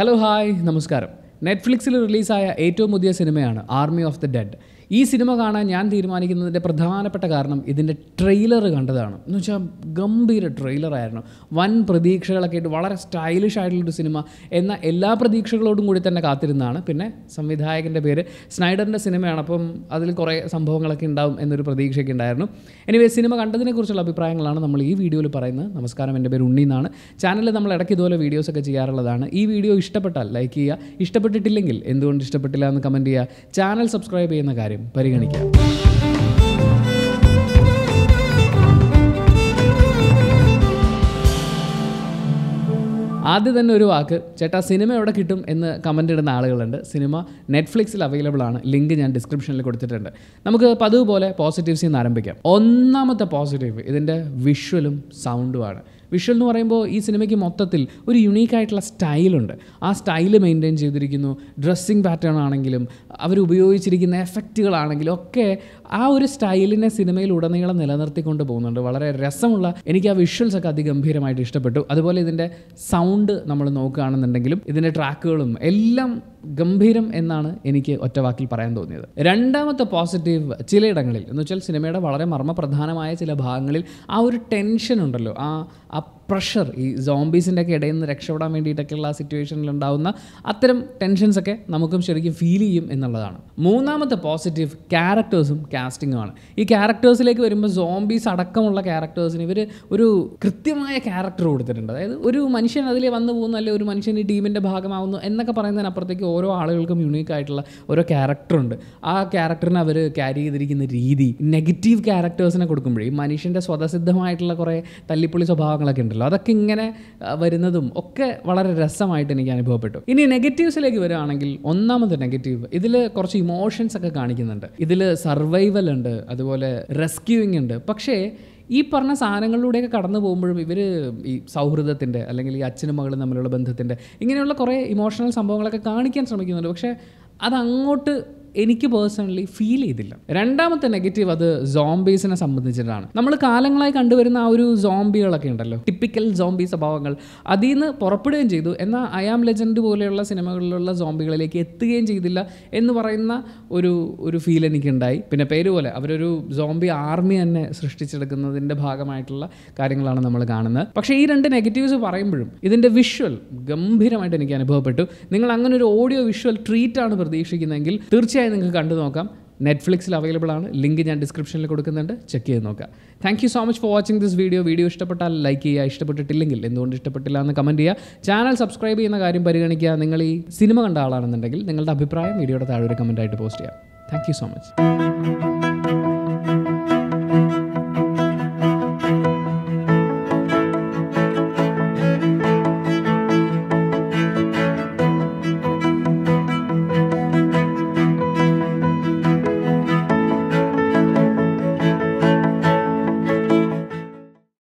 hello hi നമസ്കാരം നെറ്റ്ഫ്ലിക്സിൽ റിലീസായ ഏറ്റവും പുതിയ സിനിമയാണ് ആർമി ഓഫ് ദി ഡെഡ് ഈ സിനിമ കാണാൻ ഞാൻ തീരുമാനിക്കുന്നതിൻ്റെ പ്രധാനപ്പെട്ട കാരണം ഇതിൻ്റെ ട്രെയിലർ കണ്ടതാണ് എന്ന് വെച്ചാൽ ഗംഭീര ട്രെയിലറായിരുന്നു വൻ പ്രതീക്ഷകളൊക്കെ ആയിട്ട് വളരെ സ്റ്റൈലിഷ് ആയിട്ടുള്ളൊരു സിനിമ എന്ന എല്ലാ പ്രതീക്ഷകളോടും കൂടി തന്നെ കാത്തിരുന്നതാണ് പിന്നെ സംവിധായകൻ്റെ പേര് സ്നൈഡറിൻ്റെ സിനിമയാണ് അപ്പം അതിൽ കുറേ സംഭവങ്ങളൊക്കെ ഉണ്ടാവും എന്നൊരു പ്രതീക്ഷയൊക്കെ ഉണ്ടായിരുന്നു എനിവേ സിനിമ കണ്ടതിനെക്കുറിച്ചുള്ള അഭിപ്രായങ്ങളാണ് നമ്മൾ ഈ വീഡിയോയിൽ പറയുന്നത് നമസ്കാരം എൻ്റെ പേര് ഉണ്ണി എന്നാണ് ചാനലിൽ നമ്മൾ ഇടയ്ക്ക് ഇതുപോലെ വീഡിയോസൊക്കെ ചെയ്യാറുള്ളതാണ് ഈ വീഡിയോ ഇഷ്ടപ്പെട്ടാൽ ലൈക്ക് ചെയ്യുക ഇഷ്ടപ്പെട്ടിട്ടില്ലെങ്കിൽ എന്തുകൊണ്ട് ഇഷ്ടപ്പെട്ടില്ല എന്ന് കമൻറ്റ് ചെയ്യുക ചാനൽ സബ്സ്ക്രൈബ് ചെയ്യുന്ന കാര്യം കാര്യം പരിഗണിക്കാം ആദ്യം തന്നെ ഒരു വാക്ക് ചേട്ടാ സിനിമ എവിടെ കിട്ടും എന്ന് കമൻ്റ് ഇടുന്ന ആളുകളുണ്ട് സിനിമ നെറ്റ്ഫ്ലിക്സിൽ അവൈലബിൾ ആണ് ലിങ്ക് ഞാൻ ഡിസ്ക്രിപ്ഷനിൽ കൊടുത്തിട്ടുണ്ട് നമുക്ക് പതിവ് പോലെ പോസിറ്റീവ്സിൽ നിന്ന് ആരംഭിക്കാം ഒന്നാമത്തെ പോസിറ്റീവ് ഇതിൻ്റെ വിഷ്വലും സൗണ്ടുമാണ് വിഷ്വൽ എന്ന് പറയുമ്പോൾ ഈ സിനിമയ്ക്ക് മൊത്തത്തിൽ ഒരു യുണീക്കായിട്ടുള്ള സ്റ്റൈലുണ്ട് ആ സ്റ്റൈല് മെയിൻറ്റെയിൻ ചെയ്തിരിക്കുന്നു ഡ്രസ്സിങ് പാറ്റേൺ ആണെങ്കിലും അവർ ഉപയോഗിച്ചിരിക്കുന്ന എഫക്റ്റുകളാണെങ്കിലും ഒക്കെ ആ ഒരു സ്റ്റൈലിനെ സിനിമയിൽ ഉടനീളം നിലനിർത്തിക്കൊണ്ട് പോകുന്നുണ്ട് വളരെ രസമുള്ള എനിക്ക് ആ വിഷ്വൽസ് ഒക്കെ അതിഗംഭീരമായിട്ട് ഇഷ്ടപ്പെട്ടു അതുപോലെ ഇതിൻ്റെ സൗണ്ട് നമ്മൾ നോക്കുകയാണെന്നുണ്ടെങ്കിലും ഇതിൻ്റെ ട്രാക്കുകളും എല്ലാം ഗംഭീരം എന്നാണ് എനിക്ക് ഒറ്റവാക്കിൽ പറയാൻ തോന്നിയത് രണ്ടാമത്തെ പോസിറ്റീവ് ചിലയിടങ്ങളിൽ എന്ന് വെച്ചാൽ സിനിമയുടെ വളരെ മർമ്മപ്രധാനമായ ചില ഭാഗങ്ങളിൽ ആ ഒരു ടെൻഷൻ ഉണ്ടല്ലോ ആ പ്രഷർ ഈ സോംബീസിൻ്റെ ഒക്കെ ഇടയിൽ നിന്ന് രക്ഷപ്പെടാൻ വേണ്ടിയിട്ടൊക്കെയുള്ള ഉണ്ടാകുന്ന അത്തരം ടെൻഷൻസ് ഒക്കെ നമുക്കും ശരിക്കും ഫീൽ ചെയ്യും എന്നുള്ളതാണ് മൂന്നാമത്തെ പോസിറ്റീവ് ക്യാരക്ടേഴ്സും കാസ്റ്റിങ്ങുമാണ് ഈ ക്യാരക്ടേഴ്സിലേക്ക് വരുമ്പോൾ സോംബീസ് അടക്കമുള്ള ക്യാരക്ടേഴ്സിന് ഇവർ ഒരു കൃത്യമായ ക്യാരക്ടർ കൊടുത്തിട്ടുണ്ട് അതായത് ഒരു മനുഷ്യൻ അതിൽ വന്നു പോകുന്നു അല്ലെങ്കിൽ ഒരു മനുഷ്യൻ ഈ ടീമിൻ്റെ ഭാഗമാവുന്നു എന്നൊക്കെ പറയുന്നതിനപ്പുറത്തേക്ക് ഓരോ ആളുകൾക്കും യുണീക്ക് ആയിട്ടുള്ള ഓരോ ക്യാരക്ടറുണ്ട് ആ ക്യാരക്ടറിനെ അവർ ക്യാരി ചെയ്തിരിക്കുന്ന രീതി നെഗറ്റീവ് ക്യാരക്ടേഴ്സിനെ കൊടുക്കുമ്പോഴേ ഈ മനുഷ്യൻ്റെ സ്വതസിദ്ധമായിട്ടുള്ള കുറേ തല്ലിപ്പൊളി സ്വഭാവങ്ങളൊക്കെ ഉണ്ടല്ലോ പറ്റില്ല അതൊക്കെ ഇങ്ങനെ വരുന്നതും ഒക്കെ വളരെ രസമായിട്ട് എനിക്ക് അനുഭവപ്പെട്ടു ഇനി നെഗറ്റീവ്സിലേക്ക് വരികയാണെങ്കിൽ ഒന്നാമത് നെഗറ്റീവ് ഇതിൽ കുറച്ച് ഇമോഷൻസ് ഒക്കെ കാണിക്കുന്നുണ്ട് ഇതിൽ സർവൈവൽ ഉണ്ട് അതുപോലെ റെസ്ക്യൂയിങ് ഉണ്ട് പക്ഷേ ഈ പറഞ്ഞ സാധനങ്ങളിലൂടെയൊക്കെ കടന്നു പോകുമ്പോഴും ഇവർ ഈ സൗഹൃദത്തിൻ്റെ അല്ലെങ്കിൽ ഈ അച്ഛനും മകളും തമ്മിലുള്ള ബന്ധത്തിൻ്റെ ഇങ്ങനെയുള്ള കുറേ ഇമോഷണൽ സംഭവങ്ങളൊക്കെ കാണിക്കാൻ ശ്രമിക്കുന്നുണ്ട് പക്ഷേ അതങ്ങോട്ട് എനിക്ക് പേഴ്സണലി ഫീൽ ചെയ്തില്ല രണ്ടാമത്തെ നെഗറ്റീവ് അത് സോംബീസിനെ സംബന്ധിച്ചിട്ടാണ് നമ്മൾ കാലങ്ങളായി കണ്ടുവരുന്ന ആ ഒരു സോംബികളൊക്കെ ഉണ്ടല്ലോ ടിപ്പിക്കൽ സോംബി സ്വഭാവങ്ങൾ അതിൽ നിന്ന് പുറപ്പെടുകയും ചെയ്തു എന്നാൽ ഐ ആം ലെജൻഡ് പോലെയുള്ള സിനിമകളിലുള്ള സോംബികളിലേക്ക് എത്തുകയും ചെയ്തില്ല എന്ന് പറയുന്ന ഒരു ഒരു ഫീൽ എനിക്കുണ്ടായി പിന്നെ പേര് പോലെ അവരൊരു സോംബി ആർമി തന്നെ സൃഷ്ടിച്ചെടുക്കുന്നതിൻ്റെ ഭാഗമായിട്ടുള്ള കാര്യങ്ങളാണ് നമ്മൾ കാണുന്നത് പക്ഷേ ഈ രണ്ട് നെഗറ്റീവ്സ് പറയുമ്പോഴും ഇതിൻ്റെ വിഷ്വൽ ഗംഭീരമായിട്ട് എനിക്ക് അനുഭവപ്പെട്ടു നിങ്ങൾ അങ്ങനെ ഒരു ഓഡിയോ വിഷ്വൽ ട്രീറ്റ് ആണ് പ്രതീക്ഷിക്കുന്നതെങ്കിൽ തീർച്ചയായും തീർച്ചയായും നിങ്ങൾക്ക് കണ്ടു നോക്കാം നെറ്റ്ഫ്ലിക്സിൽ അവൈലബിൾ ആണ് ലിങ്ക് ഞാൻ ഡിസ്ക്രിപ്ഷനിൽ കൊടുക്കുന്നുണ്ട് ചെക്ക് ചെയ്ത് നോക്കുക thank you so much for watching this video video ഇഷ്ടപ്പെട്ടാൽ ലൈക്ക് ചെയ്യുക ഇഷ്ടപ്പെട്ടിട്ടില്ലെങ്കിൽ എന്തുകൊണ്ട് ഇഷ്ടപ്പെട്ടില്ല എന്ന് കമൻറ്റ് ചെയ്യുക ചാനൽ സബ്സ്ക്രൈബ് ചെയ്യുന്ന കാര്യം പരിഗണിക്കുക നിങ്ങൾ ഈ സിനിമ കണ്ട ആളാണെന്നുണ്ടെങ്കിൽ നിങ്ങളുടെ അഭിപ്രായം വീഡിയോയുടെ താഴെ ഒരു കമൻ്റായിട്ട് പോസ്റ്റ് ചെയ്യാം താങ്ക് യു സോ മച്ച്